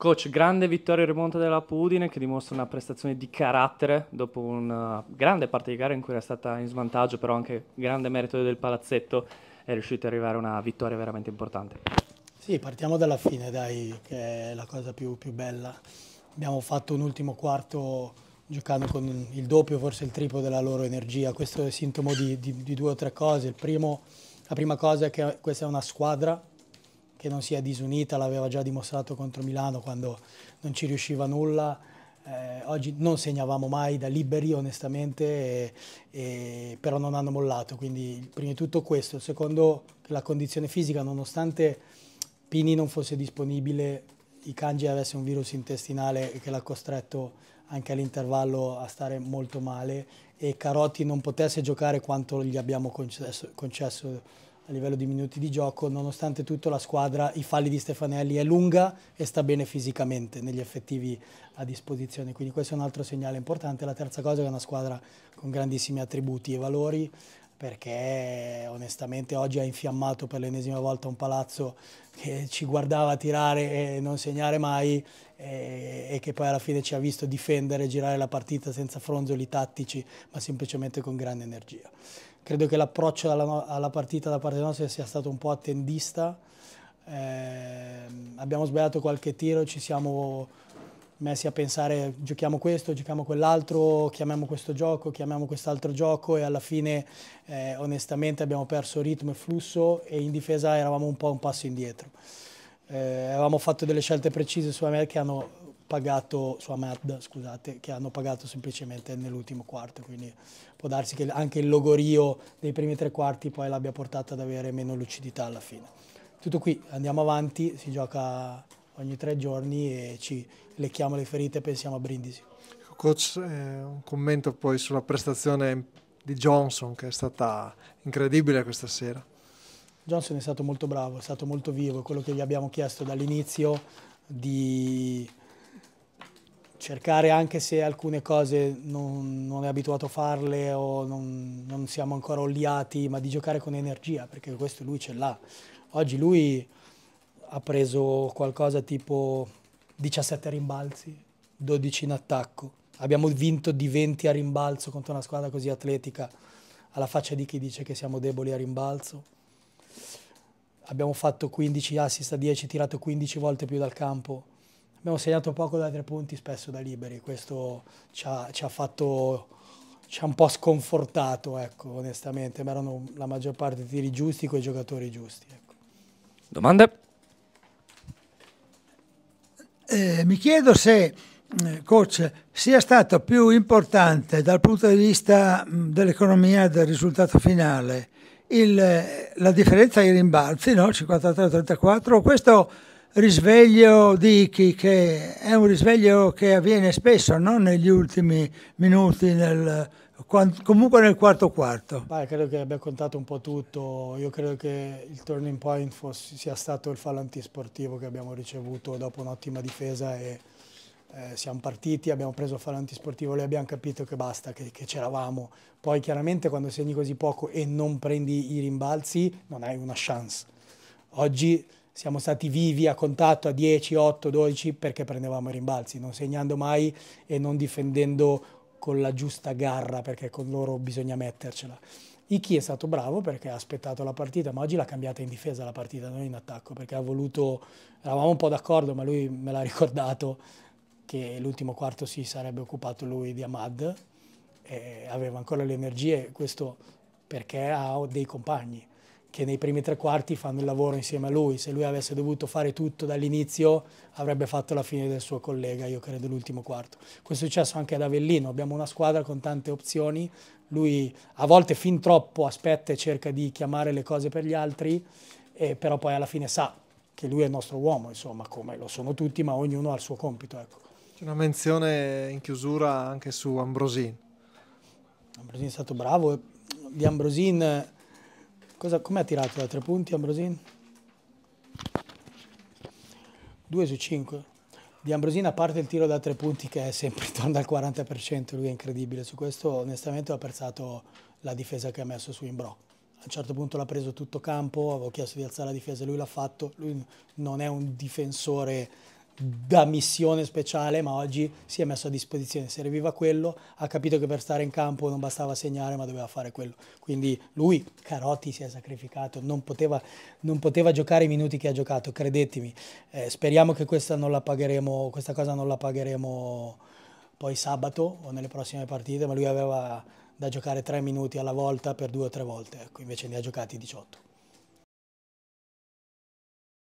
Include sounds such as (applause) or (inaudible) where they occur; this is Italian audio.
Coach, grande vittoria e rimonta della Pudine che dimostra una prestazione di carattere dopo una eh, grande parte di gara in cui era stata in svantaggio, però anche grande merito del palazzetto, è riuscito ad arrivare a una vittoria veramente importante. Sì, partiamo dalla fine, dai, che è la cosa più, più bella. Abbiamo fatto un ultimo quarto giocando con il doppio, forse il triplo della loro energia. Questo è sintomo di, di, di due o tre cose. Primo, la prima cosa è che questa è una squadra che non sia disunita, l'aveva già dimostrato contro Milano quando non ci riusciva nulla. Eh, oggi non segnavamo mai da liberi onestamente, e, e, però non hanno mollato, quindi prima di tutto questo. secondo, che la condizione fisica, nonostante Pini non fosse disponibile, i Kanji avesse un virus intestinale che l'ha costretto anche all'intervallo a stare molto male e Carotti non potesse giocare quanto gli abbiamo concesso, concesso a livello di minuti di gioco, nonostante tutto la squadra, i falli di Stefanelli è lunga e sta bene fisicamente negli effettivi a disposizione, quindi questo è un altro segnale importante. La terza cosa è che è una squadra con grandissimi attributi e valori perché onestamente oggi ha infiammato per l'ennesima volta un palazzo che ci guardava tirare e non segnare mai e, eh, e, che poi alla fine ci ha visto difendere e girare la partita senza fronzoli tattici ma semplicemente con grande energia. Credo che l'approccio alla, alla, partita da parte nostra sia stato un po' attendista, eh, abbiamo sbagliato qualche tiro, ci siamo messi a pensare giochiamo questo, giochiamo quell'altro, chiamiamo questo gioco, chiamiamo quest'altro gioco e alla fine eh, onestamente abbiamo perso ritmo e flusso e in difesa eravamo un po' un passo indietro. Eh, avevamo fatto delle scelte precise su Ahmed che hanno pagato, su Ahmed, scusate, che hanno pagato semplicemente nell'ultimo quarto, quindi può darsi che anche il logorio dei primi tre quarti poi l'abbia portato ad avere meno lucidità alla fine. Tutto qui, andiamo avanti, si gioca ogni tre giorni e ci lecchiamo le ferite e pensiamo a Brindisi. Coach, eh, un commento poi sulla prestazione di Johnson che è stata incredibile questa sera. Johnson è stato molto bravo, è stato molto vivo, quello che gli abbiamo chiesto dall'inizio di cercare anche se alcune cose non, non è abituato a farle o non, non siamo ancora oliati, ma di giocare con energia, perché questo lui ce l'ha. Oggi lui ha preso qualcosa tipo 17 rimbalzi, 12 in attacco. Abbiamo vinto di 20 a rimbalzo contro una squadra così atletica, alla faccia di chi dice che siamo deboli a rimbalzo. Abbiamo fatto 15 assist a 10, tirato 15 volte più dal campo. Abbiamo segnato poco da tre punti, spesso da liberi. Questo ci ha, ci ha fatto ci ha un po' sconfortato, ecco, onestamente, ma erano la maggior parte dei tiri giusti con i giocatori giusti. Ecco. Domande? Eh, mi chiedo se, eh, coach, sia stato più importante dal punto di vista dell'economia del risultato finale il, eh, la differenza ai rimbalzi, no? 53-34, questo risveglio di Ichi che è un risveglio che avviene spesso, non negli ultimi minuti nel, comunque nel quarto quarto. Beh, credo che abbia contato un po' tutto, io credo che il turning point fosse, sia stato il fallo antisportivo che abbiamo ricevuto dopo un'ottima difesa e eh, siamo partiti, abbiamo preso il fallo antisportivo, lì abbiamo capito che basta, che, che c'eravamo. Poi chiaramente quando segni così poco e non prendi i rimbalzi non hai una chance. Oggi siamo stati vivi a contatto a 10, 8, 12 perché prendevamo i rimbalzi, non segnando mai e non difendendo con la giusta garra perché con loro bisogna mettercela. Iki è stato bravo perché ha aspettato la partita, ma oggi l'ha cambiata in difesa la partita, non in attacco, perché ha voluto, eravamo un po' d'accordo, ma lui me l'ha (laughs) ricordato che l'ultimo quarto si sarebbe occupato lui di Ahmad, aveva ancora le energie, questo perché ha dei compagni che nei primi tre quarti fanno il lavoro insieme a lui. Se lui avesse dovuto fare tutto dall'inizio avrebbe fatto la fine del suo collega, io credo, l'ultimo quarto. Questo è successo anche ad Avellino, abbiamo una squadra con tante opzioni, lui a volte fin troppo aspetta e cerca di chiamare le cose per gli altri, eh, però poi alla fine sa che lui è il nostro uomo, insomma, come lo sono tutti, ma ognuno ha il suo compito. Ecco. C'è una menzione in chiusura anche su Ambrosin. Ambrosin è stato bravo, di Ambrosin Cosa, ha tirato da tre punti Ambrosin? 2 su 5. Di Ambrosin a parte il tiro da tre punti che è sempre (laughs) intorno al 40%, lui è incredibile. Su questo onestamente ho apprezzato la difesa che ha messo su Imbro. A un certo punto l'ha preso tutto campo, avevo chiesto di alzare la difesa, lui l'ha fatto. Lui non è un difensore da missione speciale, ma oggi si è messo a disposizione, serviva quello, ha capito che per stare in campo non bastava segnare, ma doveva fare quello. Quindi lui, Carotti, si è sacrificato, non poteva, non poteva giocare i minuti che ha giocato, credetemi. Eh, speriamo che questa, non la pagheremo, questa cosa non la pagheremo poi sabato o nelle prossime partite, ma lui aveva da giocare tre minuti alla volta per due o tre volte, ecco, invece ne ha giocati 18.